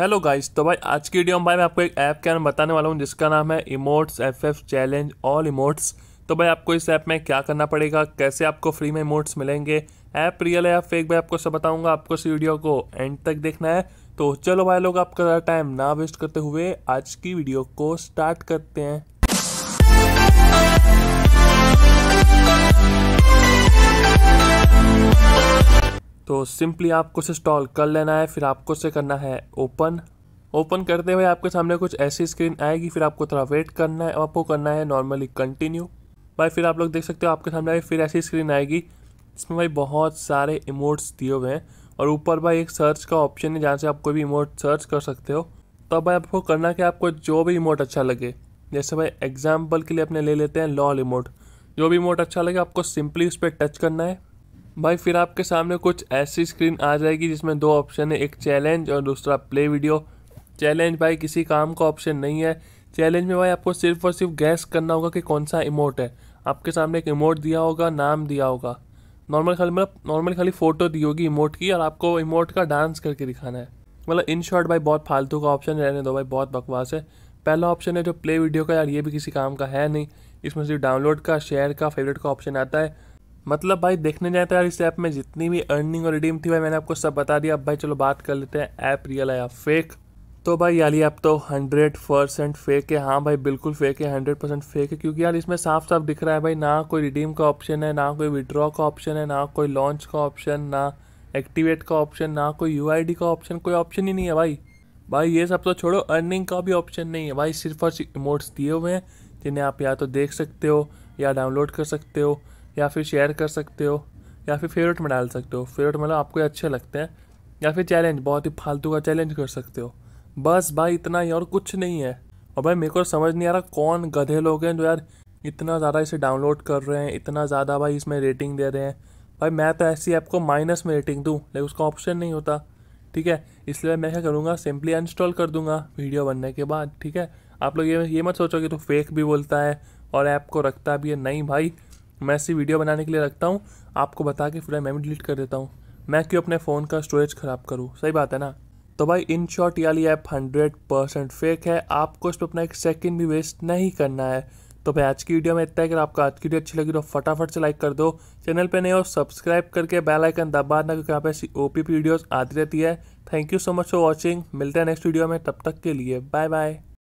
hello guys तो भाई आज की वीडियो में भाई मैं आपको एक ऐप के नाम बताने वाला हूँ जिसका नाम है emotes F F challenge all emotes तो भाई आपको इस ऐप में क्या करना पड़ेगा कैसे आपको फ्री में इमोट्स मिलेंगे ऐप रियल है या फेक भाई आपको सब बताऊंगा आपको इस वीडियो को एंड तक देखना है तो चलो भाई लोग आपका टाइम ना वेस्ट करते हुए आज की वीडियो को स्टार्ट करते हैं तो सिंपली आपको उसे इंस्टॉल कर लेना है फिर आपको उसे करना है ओपन ओपन करते हुए आपके सामने कुछ ऐसी स्क्रीन आएगी फिर आपको थोड़ा वेट करना है आपको करना है नॉर्मली कंटिन्यू भाई फिर आप लोग देख सकते हो आपके सामने फिर ऐसी स्क्रीन आएगी इसमें भाई बहुत सारे इमोट्स दिए हुए हैं और ऊपर भाई एक सर्च का ऑप्शन है जहाँ से आप कोई भी इमोट सर्च कर सकते हो तो अब भाई आपको करना कि आपको जो भी इमोट अच्छा लगे जैसे भाई एग्जाम्पल के लिए अपने ले लेते हैं लॉल इमोट जो भी इमोट अच्छा लगे आपको सिंपली उस पर टच करना है भाई फिर आपके सामने कुछ ऐसी स्क्रीन आ जाएगी जिसमें दो ऑप्शन है एक चैलेंज और दूसरा प्ले वीडियो चैलेंज भाई किसी काम का ऑप्शन नहीं है चैलेंज में भाई आपको सिर्फ और सिर्फ गैस करना होगा कि कौन सा इमोट है आपके सामने एक इमोट दिया होगा नाम दिया होगा नॉर्मल खाली मतलब नॉर्मल खाली फ़ोटो दी होगी इमोट की और आपको इमोट का डांस करके दिखाना है मतलब इन शॉर्ट भाई बहुत फालतू का ऑप्शन रहने दो भाई बहुत बकवास है पहला ऑप्शन है जो प्ले वीडियो का यार ये भी किसी काम का है नहीं इसमें सिर्फ डाउनलोड का शेयर का फेवरेट का ऑप्शन आता है मतलब भाई देखने जाए तो यार इस ऐप में जितनी भी अर्निंग और रिडीम थी भाई मैंने आपको सब बता दिया अब भाई चलो बात कर लेते हैं ऐप रियल है या फेक तो भाई यार ये ऐप तो हंड्रेड परसेंट फेक है हाँ भाई बिल्कुल फेक है हंड्रेड परसेंट फेक है क्योंकि यार इसमें साफ साफ दिख रहा है भाई ना कोई रिडीम का ऑप्शन है ना कोई विड्रॉ का ऑप्शन है ना कोई लॉन्च का ऑप्शन ना एक्टिवेट का ऑप्शन ना कोई यू का ऑप्शन कोई ऑप्शन ही नहीं है भाई भाई ये सब तो छोड़ो अर्निंग का भी ऑप्शन नहीं है भाई सिर्फ और इमोट्स दिए हुए हैं जिन्हें आप या तो देख सकते हो या डाउनलोड कर सकते हो या फिर शेयर कर सकते हो या फिर फेवरेट में डाल सकते हो फेवरेट मतलब आपको अच्छे लगते हैं या फिर चैलेंज बहुत ही फालतू का चैलेंज कर सकते हो बस भाई इतना ही और कुछ नहीं है और भाई मेरे को समझ नहीं आ रहा कौन गधे लोग हैं जो यार इतना ज़्यादा इसे डाउनलोड कर रहे हैं इतना ज़्यादा भाई इसमें रेटिंग दे रहे हैं भाई मैं तो ऐसी ऐप को माइनस में रेटिंग दूँ लेकिन उसका ऑप्शन नहीं होता ठीक है इसलिए मैं क्या करूँगा सिंपली अनस्टॉल कर दूंगा वीडियो बनने के बाद ठीक है आप लोग ये ये मत सोचो कि तो फेक भी बोलता है और ऐप को रखता भी है नहीं भाई मैं ऐसी वीडियो बनाने के लिए रखता हूँ आपको बता के फिलहाल मैं भी डिलीट कर देता हूँ मैं क्यों अपने फ़ोन का स्टोरेज ख़राब करूँ सही बात है ना तो भाई इन शॉर्ट ये वाली ऐप हंड्रेड परसेंट फेक है आपको इस पर अपना एक सेकेंड भी वेस्ट नहीं करना है तो भाई आज की वीडियो में इतना है अगर आपको आज की वीडियो अच्छी लगी तो फटाफट से लाइक कर दो चैनल पे नए हो सब्सक्राइब करके बेल आइकन ना क्योंकि यहाँ पे ऐसी ओ पी आती रहती है thank you so much for watching मिलते हैं नेक्स्ट वीडियो में तब तक के लिए बाय बाय